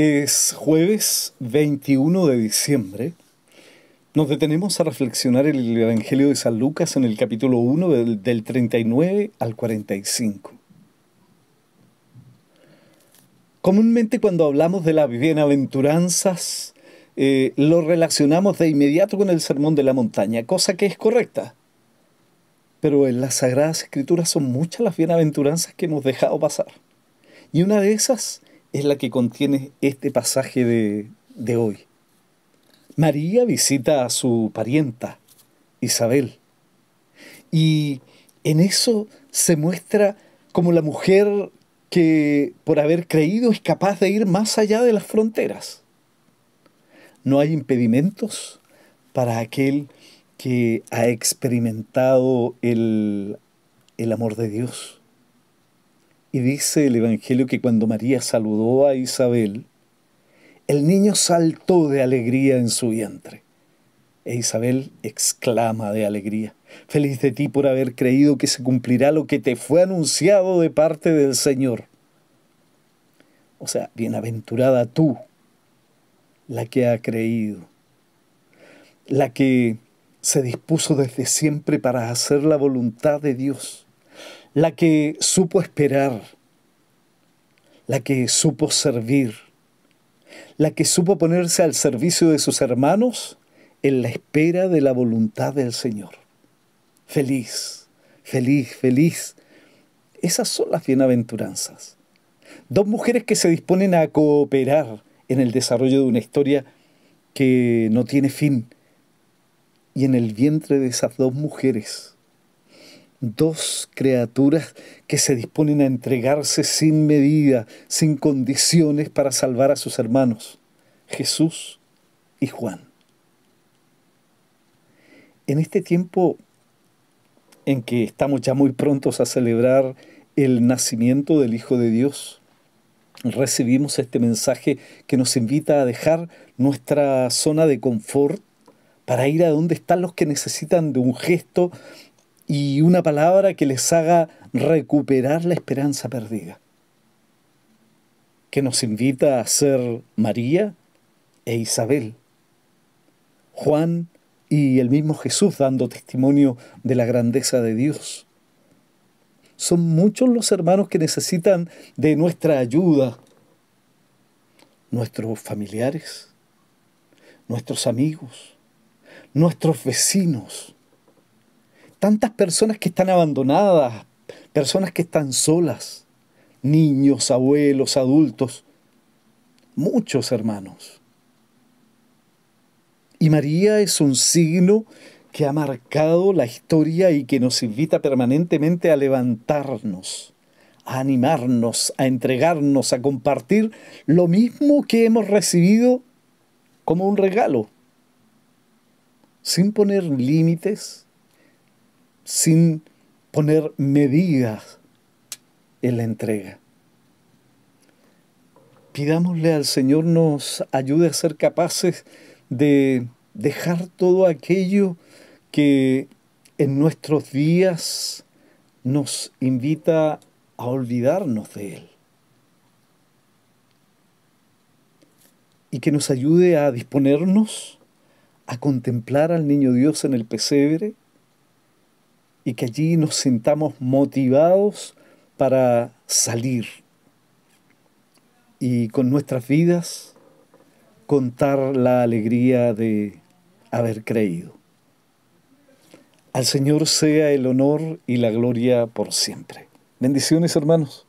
Es jueves 21 de diciembre. Nos detenemos a reflexionar el Evangelio de San Lucas en el capítulo 1 del, 39 al 45. Comúnmente cuando hablamos de las bienaventuranzas, eh, lo relacionamos de inmediato con el Sermón de la Montaña, cosa que es correcta. Pero en las Sagradas Escrituras son muchas las bienaventuranzas que hemos dejado pasar. Y una de esas es la que contiene este pasaje de, hoy. María visita a su parienta, Isabel, y en eso se muestra como la mujer que por haber creído es capaz de ir más allá de las fronteras. No hay impedimentos para aquel que ha experimentado el amor de Dios. Y dice el Evangelio que cuando María saludó a Isabel, el niño saltó de alegría en su vientre. E Isabel exclama de alegría, feliz de ti por haber creído que se cumplirá lo que te fue anunciado de parte del Señor. O sea, bienaventurada tú, la que ha creído, la que se dispuso desde siempre para hacer la voluntad de Dios la que supo esperar, la que supo servir, la que supo ponerse al servicio de sus hermanos en la espera de la voluntad del Señor. Feliz, feliz, feliz. Esas son las bienaventuranzas. Dos mujeres que se disponen a cooperar en el desarrollo de una historia que no tiene fin. Y en el vientre de esas dos mujeres dos criaturas que se disponen a entregarse sin medida, sin condiciones para salvar a sus hermanos, Jesús y Juan. En este tiempo en que estamos ya muy prontos a celebrar el nacimiento del Hijo de Dios, recibimos este mensaje que nos invita a dejar nuestra zona de confort para ir a donde están los que necesitan de un gesto, y una palabra que les haga recuperar la esperanza perdida, que nos invita a ser María e Isabel, Juan y el mismo Jesús dando testimonio de la grandeza de Dios. Son muchos los hermanos que necesitan de nuestra ayuda, nuestros familiares, nuestros amigos, nuestros vecinos, tantas personas que están abandonadas, personas que están solas, niños, abuelos, adultos, muchos hermanos. Y María es un signo que ha marcado la historia y que nos invita permanentemente a levantarnos, a animarnos, a entregarnos, a compartir lo mismo que hemos recibido como un regalo, sin poner límites, sin poner medidas en la entrega. Pidámosle al Señor nos ayude a ser capaces de dejar todo aquello que en nuestros días nos invita a olvidarnos de Él. Y que nos ayude a disponernos a contemplar al niño Dios en el pesebre y que allí nos sintamos motivados para salir y con nuestras vidas contar la alegría de haber creído. Al Señor sea el honor y la gloria por siempre. Bendiciones hermanos.